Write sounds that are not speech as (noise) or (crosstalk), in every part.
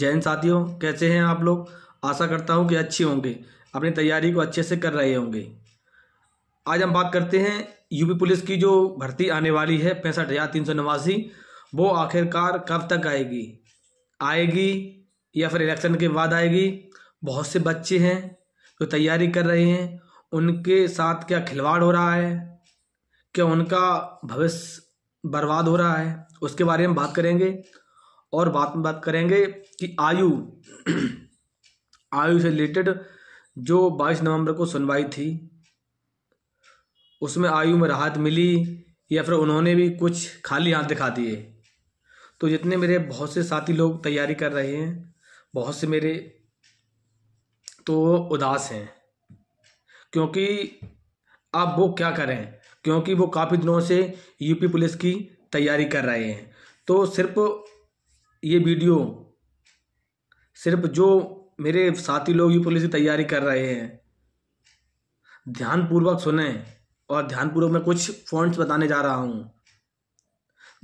जैन साथियों कैसे हैं आप लोग आशा करता हूँ कि अच्छे होंगे अपनी तैयारी को अच्छे से कर रहे होंगे आज हम बात करते हैं यूपी पुलिस की जो भर्ती आने वाली है पैंसठ हज़ार तीन सौ नवासी वो आखिरकार कब तक आएगी आएगी या फिर इलेक्शन के बाद आएगी बहुत से बच्चे हैं जो तैयारी कर रहे हैं उनके साथ क्या खिलवाड़ हो रहा है क्या उनका भविष्य बर्बाद हो रहा है उसके बारे में बात करेंगे और बात में बात करेंगे कि आयु आयु से रिलेटेड जो 22 नवंबर को सुनवाई थी उसमें आयु में राहत मिली या फिर उन्होंने भी कुछ खाली हाथ दिखा दिए तो जितने मेरे बहुत से साथी लोग तैयारी कर रहे हैं बहुत से मेरे तो उदास हैं क्योंकि अब वो क्या करें क्योंकि वो काफ़ी दिनों से यूपी पुलिस की तैयारी कर रहे हैं तो सिर्फ ये वीडियो सिर्फ जो मेरे साथी लोग ही पुलिस की तैयारी कर रहे हैं ध्यानपूर्वक सुने और ध्यानपूर्वक मैं कुछ पॉइंट्स बताने जा रहा हूँ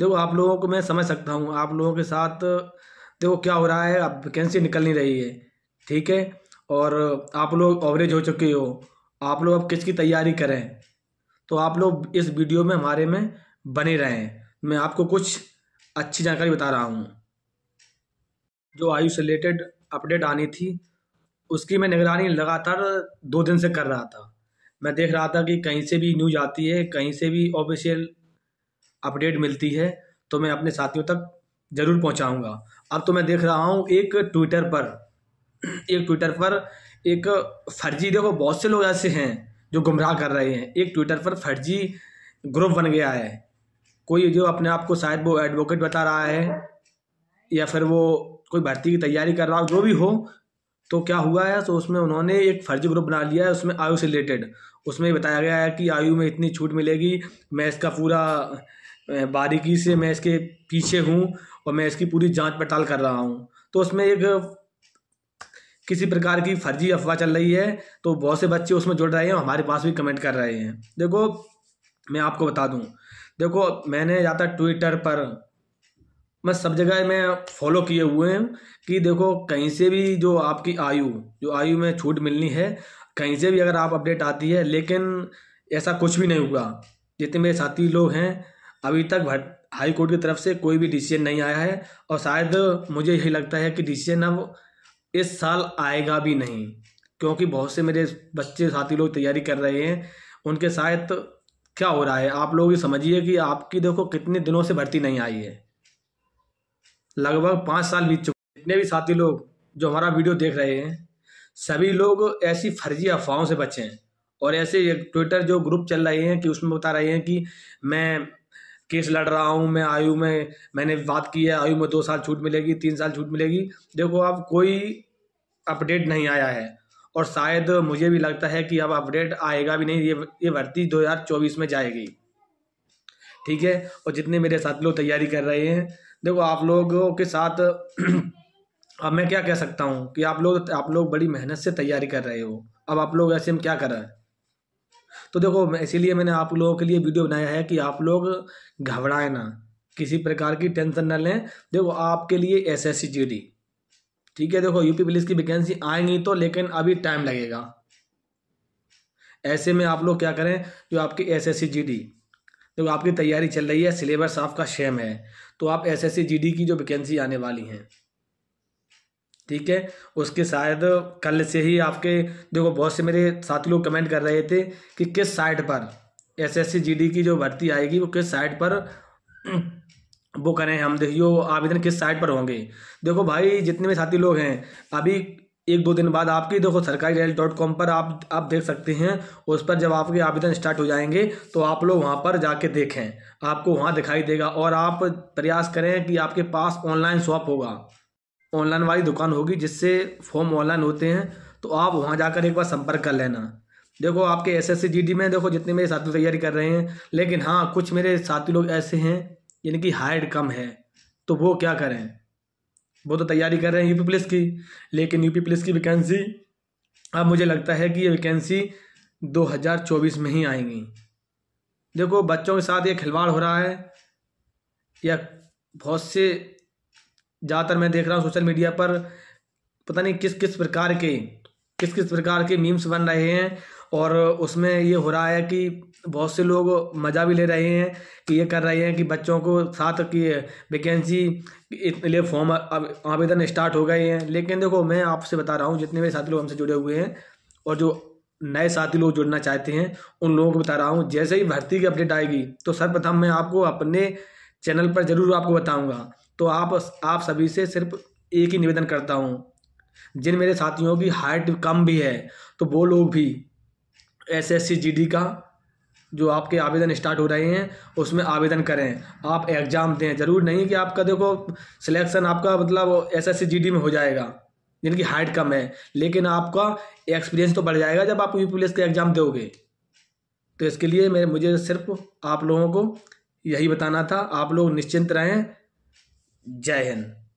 देखो आप लोगों को मैं समझ सकता हूँ आप लोगों के साथ देखो क्या हो रहा है अब वैकेंसी निकल नहीं रही है ठीक है और आप लोग ओवरेज हो चुके हो आप लोग अब किसकी तैयारी करें तो आप लोग इस वीडियो में हमारे में बने रहें मैं आपको कुछ अच्छी जानकारी बता रहा हूँ जो आयुष से रिलेटेड अपडेट आनी थी उसकी मैं निगरानी लगातार दो दिन से कर रहा था मैं देख रहा था कि कहीं से भी न्यूज आती है कहीं से भी ऑफिशियल अपडेट मिलती है तो मैं अपने साथियों तक ज़रूर पहुंचाऊंगा अब तो मैं देख रहा हूं एक ट्विटर पर एक ट्विटर पर एक फर्जी देखो बहुत से लोग ऐसे हैं जो गुमराह कर रहे हैं एक ट्विटर पर फर्जी ग्रुप बन गया है कोई जो अपने आप को शायद वो एडवोकेट बता रहा है या फिर वो कोई भर्ती की तैयारी कर रहा हो जो भी हो तो क्या हुआ है तो उसमें उन्होंने एक फर्जी ग्रुप बना लिया है उसमें आयु से रिलेटेड उसमें बताया गया है कि आयु में इतनी छूट मिलेगी मैं इसका पूरा बारीकी से मैं इसके पीछे हूँ और मैं इसकी पूरी जांच पड़ताल कर रहा हूँ तो उसमें एक किसी प्रकार की फर्जी अफवाह चल रही है तो बहुत से बच्चे उसमें जुड़ रहे हैं हमारे पास भी कमेंट कर रहे हैं देखो मैं आपको बता दूँ देखो मैंने ज़्यादा तो ट्विटर पर मैं सब जगह में फॉलो किए हुए हैं कि देखो कहीं से भी जो आपकी आयु जो आयु में छूट मिलनी है कहीं से भी अगर आप अपडेट आती है लेकिन ऐसा कुछ भी नहीं हुआ जितने मेरे साथी लोग हैं अभी तक हाई कोर्ट की तरफ से कोई भी डिसीजन नहीं आया है और शायद मुझे यही लगता है कि डिसीजन अब इस साल आएगा भी नहीं क्योंकि बहुत से मेरे बच्चे साथी लोग तैयारी कर रहे हैं उनके साथ क्या हो रहा है आप लोग ये समझिए कि आपकी देखो कितने दिनों से भर्ती नहीं आई है लगभग पाँच साल बीत चुके जितने भी साथी लोग जो हमारा वीडियो देख रहे हैं सभी लोग ऐसी फर्जी अफवाहों से बचे हैं और ऐसे ट्विटर जो ग्रुप चल रहे हैं कि उसमें बता रहे हैं कि मैं केस लड़ रहा हूँ मैं आयु में मैंने बात की है आयु में दो साल छूट मिलेगी तीन साल छूट मिलेगी देखो अब कोई अपडेट नहीं आया है और शायद मुझे भी लगता है कि अब अपडेट आएगा भी नहीं ये ये भर्ती दो में जाएगी ठीक है और जितने मेरे साथी लोग तैयारी कर रहे हैं देखो आप लोगों के साथ (clears throat) अब मैं क्या कह सकता हूँ कि आप लोग आप लोग बड़ी मेहनत से तैयारी कर रहे हो अब आप लोग ऐसे में क्या कर रहे हैं तो देखो इसीलिए मैंने आप लोगों के लिए वीडियो बनाया है कि आप लोग घबराएं ना किसी प्रकार की टेंशन ना लें देखो आपके लिए एस एस ठीक है देखो यूपी पुलिस की वैकेंसी आएंगी तो लेकिन अभी टाइम लगेगा ऐसे में आप लोग क्या करें जो आपकी एस एस जब तो आपकी तैयारी चल रही है सिलेबस आपका शेम है तो आप एस एस की जो वैकेंसी आने वाली हैं ठीक है उसके शायद कल से ही आपके देखो बहुत से मेरे साथी लोग कमेंट कर रहे थे कि किस साइट पर एस एस की जो भर्ती आएगी वो किस साइट पर वो करें हम देखियो आवेदन किस साइट पर होंगे देखो भाई जितने भी साथी लोग हैं अभी एक दो दिन बाद आपके देखो सरकारी रेल डॉट कॉम पर आप आप देख सकते हैं उस पर जब आपके आवेदन स्टार्ट हो जाएंगे तो आप लोग वहाँ पर जाके देखें आपको वहाँ दिखाई देगा और आप प्रयास करें कि आपके पास ऑनलाइन शॉप होगा ऑनलाइन वाली दुकान होगी जिससे फॉर्म ऑनलाइन होते हैं तो आप वहाँ जाकर एक बार संपर्क कर लेना देखो आपके एस एस में देखो जितने मेरे साथी तैयारी कर रहे हैं लेकिन हाँ कुछ मेरे साथी लोग ऐसे हैं जिनकी हाइट कम है तो वो क्या करें वो तो तैयारी कर रहे हैं यूपी पुलिस की लेकिन यूपी पुलिस की वैकेंसी अब मुझे लगता है कि ये वैकेंसी 2024 में ही आएंगी देखो बच्चों के साथ ये खिलवाड़ हो रहा है या बहुत से ज़्यादातर मैं देख रहा हूँ सोशल मीडिया पर पता नहीं किस किस प्रकार के किस किस प्रकार के मीम्स बन रहे हैं और उसमें ये हो रहा है कि बहुत से लोग मज़ा भी ले रहे हैं कि ये कर रहे हैं कि बच्चों को साथ की वैकेंसी लिए फॉर्म अब आवेदन स्टार्ट हो गए हैं लेकिन देखो मैं आपसे बता रहा हूँ जितने भी साथी लोग हमसे जुड़े हुए हैं और जो नए साथी लोग जुड़ना चाहते हैं उन लोगों को बता रहा हूँ जैसे ही भर्ती की अपडेट आएगी तो सर्वप्रथम मैं आपको अपने चैनल पर ज़रूर आपको बताऊँगा तो आप आप सभी से सिर्फ एक ही निवेदन करता हूँ जिन मेरे साथियों की हाइट कम भी है तो वो लोग भी S S C G D का जो आपके आवेदन स्टार्ट हो रहे हैं उसमें आवेदन करें आप एग्ज़ाम दें ज़रूर नहीं कि आपका देखो सिलेक्शन आपका मतलब S S C G D में हो जाएगा जिनकी हाइट कम है लेकिन आपका एक्सपीरियंस तो बढ़ जाएगा जब आप यू पी का एग्ज़ाम दोगे तो इसके लिए मेरे मुझे सिर्फ आप लोगों को यही बताना था आप लोग निश्चिंत रहें जय हिंद